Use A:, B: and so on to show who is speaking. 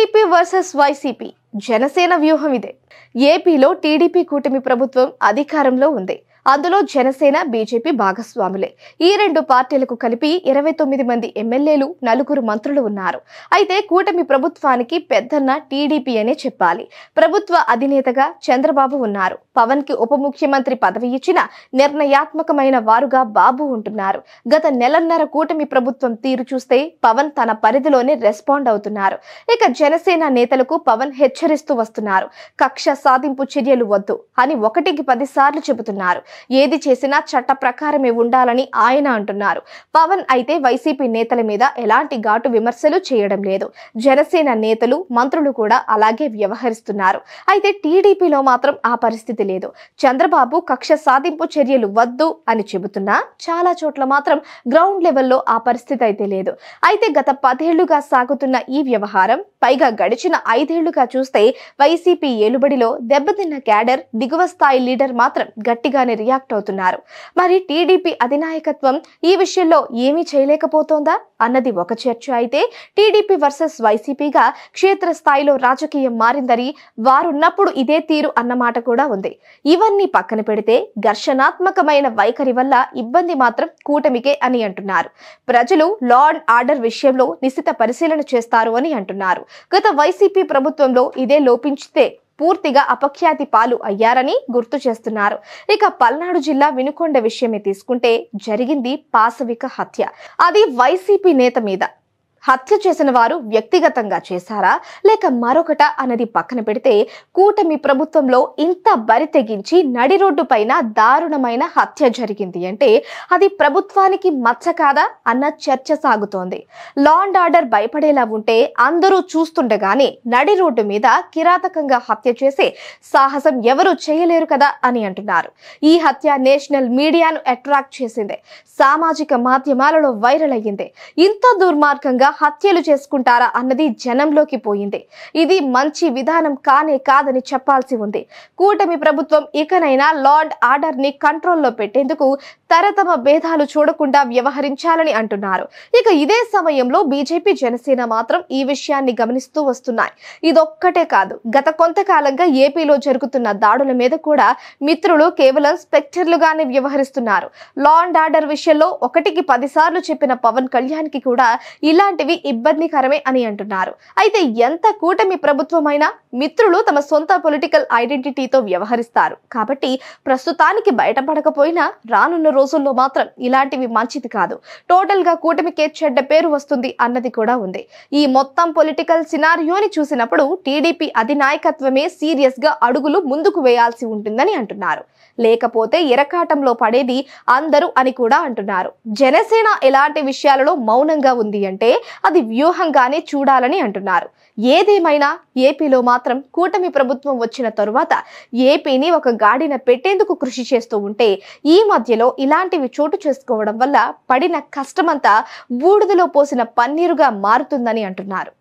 A: TDP versus YCP Janasena వ్యూహం ఇదే ఏపీలో టీడీపీ కూటమి ప్రభుత్వం అధికారంలో ఉంది అందులో జనసేన బీజేపీ భాగస్వాములే ఈ రెండు పార్టీలకు కలిపి ఇరవై తొమ్మిది మంది ఎమ్మెల్యేలు నలుగురు మంత్రులు ఉన్నారు అయితే కూటమి ప్రభుత్వానికి పెద్దన్న టీడీపీ అనే చెప్పాలి ప్రభుత్వ అధినేతగా చంద్రబాబు ఉన్నారు పవన్ కి ఉప ముఖ్యమంత్రి పదవి ఇచ్చిన నిర్ణయాత్మకమైన వారుగా బాబు ఉంటున్నారు గత నెలన్నర కూటమి ప్రభుత్వం తీరు చూస్తే పవన్ తన పరిధిలోనే రెస్పాండ్ అవుతున్నారు ఇక జనసేన నేతలకు పవన్ హెచ్చరిస్తూ వస్తున్నారు కక్ష సాధింపు చర్యలు వద్దు అని ఒకటికి పది సార్లు చెబుతున్నారు ఏది చేసినా చట్ట ప్రకారమే ఉండాలని ఆయన అంటున్నారు పవన్ అయితే వైసీపీ నేతల మీద ఎలాంటి ఘాటు విమర్శలు చేయడం లేదు జనసేన నేతలు మంత్రులు కూడా అలాగే వ్యవహరిస్తున్నారు అయితే టీడీపీలో మాత్రం ఆ పరిస్థితి లేదు చంద్రబాబు కక్ష సాధింపు చర్యలు వద్దు అని చెబుతున్నా చాలా చోట్ల మాత్రం గ్రౌండ్ లెవెల్లో ఆ పరిస్థితి అయితే లేదు అయితే గత పదేళ్లుగా సాగుతున్న ఈ వ్యవహారం పైగా గడిచిన ఐదేళ్లుగా చూస్తే వైసీపీ ఏలుబడిలో దెబ్బతిన్న క్యాడర్ దిగువ స్థాయి లీడర్ మాత్రం గట్టిగానే రియాక్ట్ అవుతున్నారు మరి టీడీపీ అధినాయకత్వం ఈ విషయంలో ఏమీ చేయలేకపోతోందా అన్నది ఒక చర్చ అయితే టీడీపీ వర్సెస్ వైసీపీగా క్షేత్రస్థాయిలో రాజకీయం మారిందని వారున్నప్పుడు ఇదే తీరు అన్నమాట కూడా ఉంది ఇవన్నీ పక్కన పెడితే ఘర్షణాత్మకమైన వైఖరి వల్ల ఇబ్బంది మాత్రం కూటమికే అని అంటున్నారు ప్రజలు లా అండ్ ఆర్డర్ విషయంలో నిశ్చిత పరిశీలన చేస్తారు అని అంటున్నారు గత వైసీపీ ప్రభుత్వంలో ఇదే లోపించితే పూర్తిగా అపఖ్యాతి పాలు అయ్యారని గుర్తు చేస్తున్నారు ఇక పల్నాడు జిల్లా వినుకొండ విషయమే తీసుకుంటే జరిగింది పాసవిక హత్య అది వైసీపీ నేత మీద హత్య చేసిన వారు వ్యక్తిగతంగా చేశారా లేక మరొకట అన్నది పక్కన పెడితే కూటమి ప్రభుత్వంలో ఇంత బరి తెగించి నడి రోడ్డు పైన దారుణమైన హత్య జరిగింది అంటే అది ప్రభుత్వానికి మచ్చ కాదా అన్న చర్చ సాగుతోంది లా అండ్ ఆర్డర్ భయపడేలా ఉంటే అందరూ చూస్తుండగానే నడి రోడ్డు మీద కిరాతకంగా హత్య చేసే సాహసం ఎవరూ చేయలేరు కదా అని అంటున్నారు ఈ హత్య నేషనల్ మీడియాను అట్రాక్ట్ చేసింది సామాజిక మాధ్యమాలలో వైరల్ అయ్యింది ఇంత దుర్మార్గంగా హత్యలు చేసుకుంటారా అన్నది జనంలోకి పోయింది ఇది మంచి విధానం కానే కాదని చెప్పాల్సి ఉంది కూటమి ప్రభుత్వం ఇకనైనా లా అండ్ ఆర్డర్ ని కంట్రోల్లో పెట్టేందుకు తరతమ భేదాలు చూడకుండా వ్యవహరించాలని అంటున్నారు ఇక ఇదే సమయంలో బీజేపీ జనసేన మాత్రం ఈ విషయాన్ని గమనిస్తూ వస్తున్నాయి ఇదొక్కటే కాదు గత కొంతకాలంగా ఏపీలో జరుగుతున్న దాడుల మీద కూడా మిత్రులు కేవలం స్పెక్టర్లుగానే వ్యవహరిస్తున్నారు లా అండ్ ఆర్డర్ విషయంలో ఒకటికి పదిసార్లు చెప్పిన పవన్ కళ్యాణ్ కి కూడా ఇలాంటి ఇలాంటివి ఇబ్బందికరమే అని అంటున్నారు అయితే ఎంత కూటమి ప్రభుత్వమైనా మిత్రులు తమ సొంత పొలిటికల్ ఐడెంటిటీతో వ్యవహరిస్తారు కాబట్టి ప్రస్తుతానికి బయటపడకపోయినా రానున్న రోజుల్లో మాత్రం ఇలాంటివి మంచిది కాదు టోటల్ గా కూటమికే చెడ్డ పేరు వస్తుంది అన్నది కూడా ఉంది ఈ మొత్తం పొలిటికల్ సినారియోని చూసినప్పుడు టీడీపీ అధినాయకత్వమే సీరియస్ గా అడుగులు ముందుకు వేయాల్సి ఉంటుందని అంటున్నారు లేకపోతే ఎరకాటంలో పడేది అందరూ అని కూడా అంటున్నారు జనసేన ఎలాంటి విషయాలలో మౌనంగా ఉంది అంటే అది వ్యూహంగానే చూడాలని అంటున్నారు ఏదేమైనా ఏపీలో మాత్రం కూటమి ప్రభుత్వం వచ్చిన తరువాత ఏపీని ఒక గాడిన పెట్టేందుకు కృషి చేస్తూ ఉంటే ఈ మధ్యలో ఇలాంటివి చోటు చేసుకోవడం వల్ల పడిన కష్టమంతా బూడిదలో పోసిన పన్నీరుగా మారుతుందని అంటున్నారు